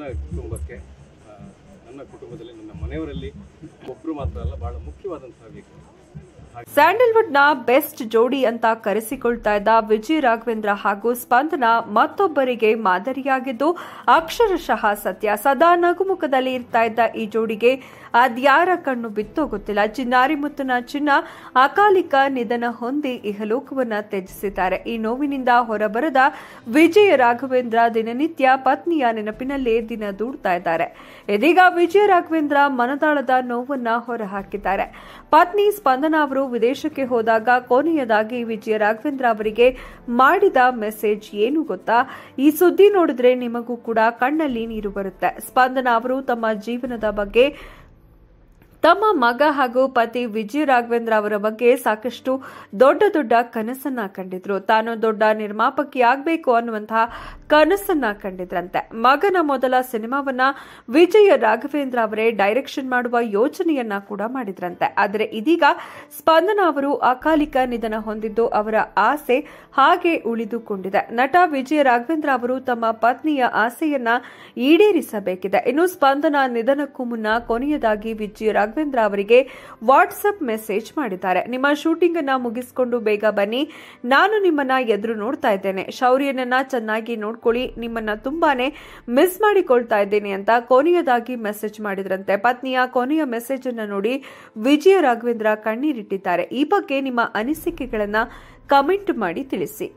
ನನ್ನ ಕುಟುಂಬಕ್ಕೆ ನನ್ನ ಕುಟುಂಬದಲ್ಲಿ ನನ್ನ ಮನೆಯವರಲ್ಲಿ ಒಬ್ಬರು ಮಾತ್ರ ಅಲ್ಲ ಬಹಳ ಮುಖ್ಯವಾದಂತಹ ವ್ಯಕ್ತಿ ಸ್ಯಾಂಡಲ್ವುಡ್ ನ ಬೆಸ್ಟ್ ಜೋಡಿ ಅಂತ ಕರೆಸಿಕೊಳ್ತಾ ಇದ್ದ ವಿಜಯ್ ರಾಘವೇಂದ್ರ ಹಾಗೂ ಸ್ಪಂದನ ಮತ್ತೊಬ್ಬರಿಗೆ ಮಾದರಿಯಾಗಿದ್ದು ಅಕ್ಷರಶಃ ಸತ್ಯ ಸದಾ ನಗುಮುಖದಲ್ಲಿ ಇರ್ತಾ ಇದ್ದ ಈ ಜೋಡಿಗೆ ಅದ್ಯಾರ ಕಣ್ಣು ಬಿತ್ತೋ ಗೊತ್ತಿಲ್ಲ ಚಿನ್ನಾರಿ ಮುತ್ತನ ಚಿನ್ನ ಅಕಾಲಿಕ ನಿಧನ ಹೊಂದಿ ಇಹಲೋಕವನ್ನು ತ್ಯಜಿಸಿದ್ದಾರೆ ಈ ನೋವಿನಿಂದ ಹೊರಬರದ ವಿಜಯ ರಾಘವೇಂದ್ರ ದಿನನಿತ್ಯ ಪತ್ನಿಯ ನೆನಪಿನಲ್ಲೇ ದಿನ ದೂಡ್ತಾ ಇದ್ದಾರೆ ಇದೀಗ ವಿಜಯ ರಾಘವೇಂದ್ರ ಮನದಾಳದ ನೋವನ್ನ ಹೊರಹಾಕಿದ್ದಾರೆ ಪತ್ನಿ ಸ್ಪಂದನ ಅವರು ವಿದೇಶಕ್ಕೆ ಹೋದಾಗ ಕೊನೆಯದಾಗಿ ವಿಜಯ ರಾಘವೇಂದ್ರ ಅವರಿಗೆ ಮಾಡಿದ ಮೆಸೇಜ್ ಏನು ಗೊತ್ತಾ ಈ ಸುದ್ದಿ ನೋಡಿದ್ರೆ ನಿಮಗೂ ಕೂಡ ಕಣ್ಣಲ್ಲಿ ನೀರು ಬರುತ್ತೆ ಸ್ಪಂದನ ಅವರು ತಮ್ಮ ಜೀವನದ ಬಗ್ಗೆ ತಮ್ಮ ಮಗ ಹಾಗೂ ಪತಿ ವಿಜಯ ರಾಘವೇಂದ್ರ ಅವರ ಬಗ್ಗೆ ಸಾಕಷ್ಟು ದೊಡ್ಡ ದೊಡ್ಡ ಕನಸನ್ನ ಕಂಡಿದ್ರು ತಾನು ದೊಡ್ಡ ನಿರ್ಮಾಪಕಿಯಾಗಬೇಕು ಅನ್ನುವಂತಹ ಕನಸನ್ನ ಕಂಡಿದ್ರಂತೆ ಮಗನ ಮೊದಲ ಸಿನಿಮಾವನ್ನ ವಿಜಯ ರಾಘವೇಂದ್ರ ಅವರೇ ಡೈರೆಕ್ಷನ್ ಮಾಡುವ ಯೋಚನೆಯನ್ನ ಕೂಡ ಮಾಡಿದ್ರಂತೆ ಆದರೆ ಇದೀಗ ಸ್ಪಂದನ ಅವರು ಅಕಾಲಿಕ ನಿಧನ ಹೊಂದಿದ್ದು ಅವರ ಆಸೆ ಹಾಗೆ ಉಳಿದುಕೊಂಡಿದೆ ನಟ ವಿಜಯ ರಾಘವೇಂದ್ರ ಅವರು ತಮ್ಮ ಪತ್ನಿಯ ಆಸೆಯನ್ನ ಈಡೇರಿಸಬೇಕಿದೆ ಇನ್ನು ಸ್ಪಂದನ ನಿಧನಕ್ಕೂ ಮುನ್ನ ಕೊನೆಯದಾಗಿ ವಿಜಯ ರಾಘವೇಂದ್ರ ಅವರಿಗೆ ವಾಟ್ಸ್ಆಪ್ ಮೆಸೇಜ್ ಮಾಡಿದ್ದಾರೆ ನಿಮ್ಮ ಶೂಟಿಂಗ್ ಅನ್ನ ಮುಗಿಸಿಕೊಂಡು ಬೇಗ ಬನ್ನಿ ನಾನು ನಿಮ್ಮನ್ನ ಎದುರು ನೋಡ್ತಾ ಇದ್ದೇನೆ ಶೌರ್ಯನನ್ನ ಚೆನ್ನಾಗಿ ನೋಡ್ಕೊಳ್ಳಿ ನಿಮ್ಮನ್ನ ತುಂಬಾನೇ ಮಿಸ್ ಮಾಡಿಕೊಳ್ತಾ ಇದ್ದೀನಿ ಅಂತ ಕೊನೆಯದಾಗಿ ಮೆಸೇಜ್ ಮಾಡಿದ್ರಂತೆ ಪತ್ನಿಯ ಕೊನೆಯ ಮೆಸೇಜ್ ಅನ್ನು ನೋಡಿ ವಿಜಯ ರಾಘವೇಂದ್ರ ಕಣ್ಣೀರಿಟ್ಟಿದ್ದಾರೆ ಈ ಬಗ್ಗೆ ನಿಮ್ಮ ಅನಿಸಿಕೆಗಳನ್ನ ಕಮೆಂಟ್ ಮಾಡಿ ತಿಳಿಸಿ